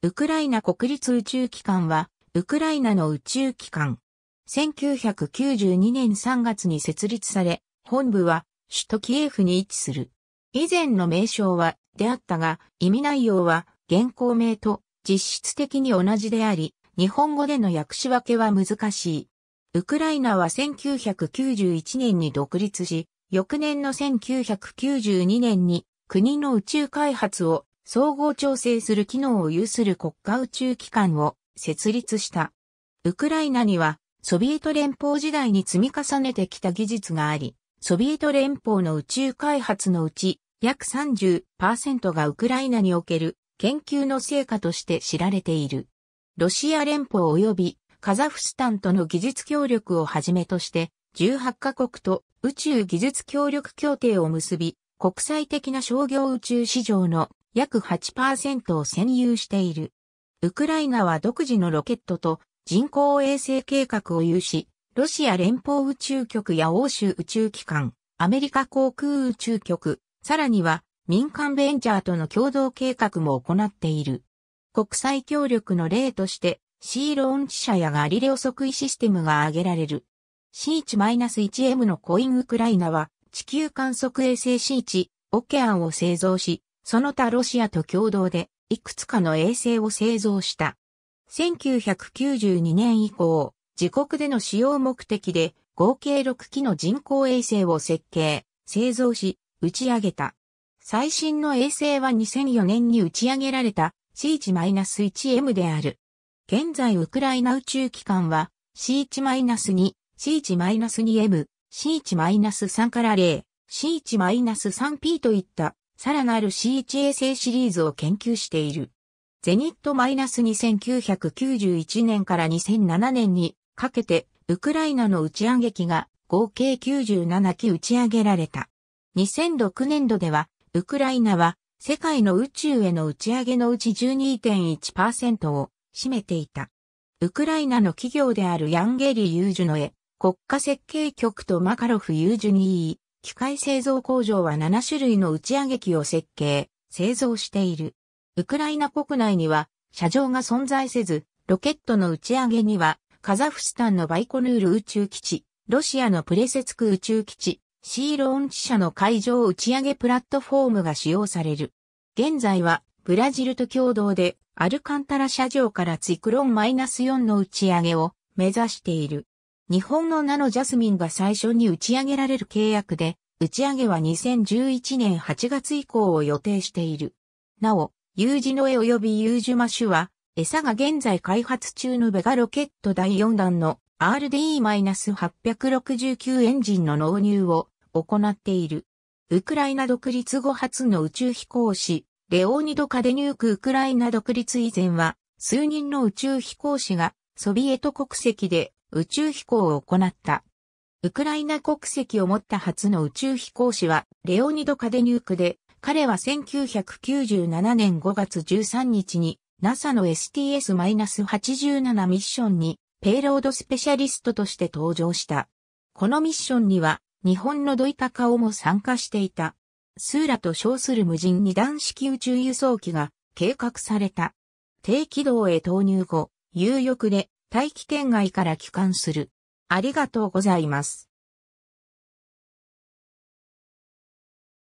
ウクライナ国立宇宙機関は、ウクライナの宇宙機関。1992年3月に設立され、本部は首都キエフに位置する。以前の名称はであったが、意味内容は現行名と実質的に同じであり、日本語での訳し分けは難しい。ウクライナは1991年に独立し、翌年の1992年に国の宇宙開発を総合調整する機能を有する国家宇宙機関を設立した。ウクライナにはソビエト連邦時代に積み重ねてきた技術があり、ソビエト連邦の宇宙開発のうち約30%がウクライナにおける研究の成果として知られている。ロシア連邦及びカザフスタンとの技術協力をはじめとして18カ国と宇宙技術協力協定を結び国際的な商業宇宙市場の約8%を占有している。ウクライナは独自のロケットと人工衛星計画を有し、ロシア連邦宇宙局や欧州宇宙機関、アメリカ航空宇宙局、さらには民間ベンチャーとの共同計画も行っている。国際協力の例として、シーローン地社やガリレオ測位システムが挙げられる。C1-1M のコインウクライナは地球観測衛星 C1 オケアンを製造し、その他ロシアと共同で、いくつかの衛星を製造した。1992年以降、自国での使用目的で、合計6機の人工衛星を設計、製造し、打ち上げた。最新の衛星は2004年に打ち上げられた C1-1M である。現在ウクライナ宇宙機関は C1-2、C1-2M、C1-3 から0、C1-3P といったさらなる C1 衛星シリーズを研究している。ゼニット -2991 年から2007年にかけてウクライナの打ち上げ機が合計97機打ち上げられた。2006年度ではウクライナは世界の宇宙への打ち上げのうち12.1%を占めていた。ウクライナの企業であるヤンゲリ・ユージュノエ、国家設計局とマカロフ・ユージュニー、機械製造工場は7種類の打ち上げ機を設計、製造している。ウクライナ国内には、車上が存在せず、ロケットの打ち上げには、カザフスタンのバイコヌール宇宙基地、ロシアのプレセツク宇宙基地、シーローン地社の海上打ち上げプラットフォームが使用される。現在は、ブラジルと共同で、アルカンタラ車上からツイクロン -4 の打ち上げを目指している。日本のナノジャスミンが最初に打ち上げられる契約で、打ち上げは2011年8月以降を予定している。なお、有事の絵及びジュマシュは、餌が現在開発中のベガロケット第4弾の RDE-869 エンジンの納入を行っている。ウクライナ独立後初の宇宙飛行士、レオーニド・カデニューク・ウクライナ独立以前は、数人の宇宙飛行士が、ソビエト国籍で宇宙飛行を行った。ウクライナ国籍を持った初の宇宙飛行士はレオニド・カデニュークで、彼は1997年5月13日に NASA の STS-87 ミッションにペイロードスペシャリストとして登場した。このミッションには日本のドイタカオも参加していた。スーラと称する無人二段式宇宙輸送機が計画された。低軌道へ投入後、有力で大気圏外から帰還する。ありがとうございます。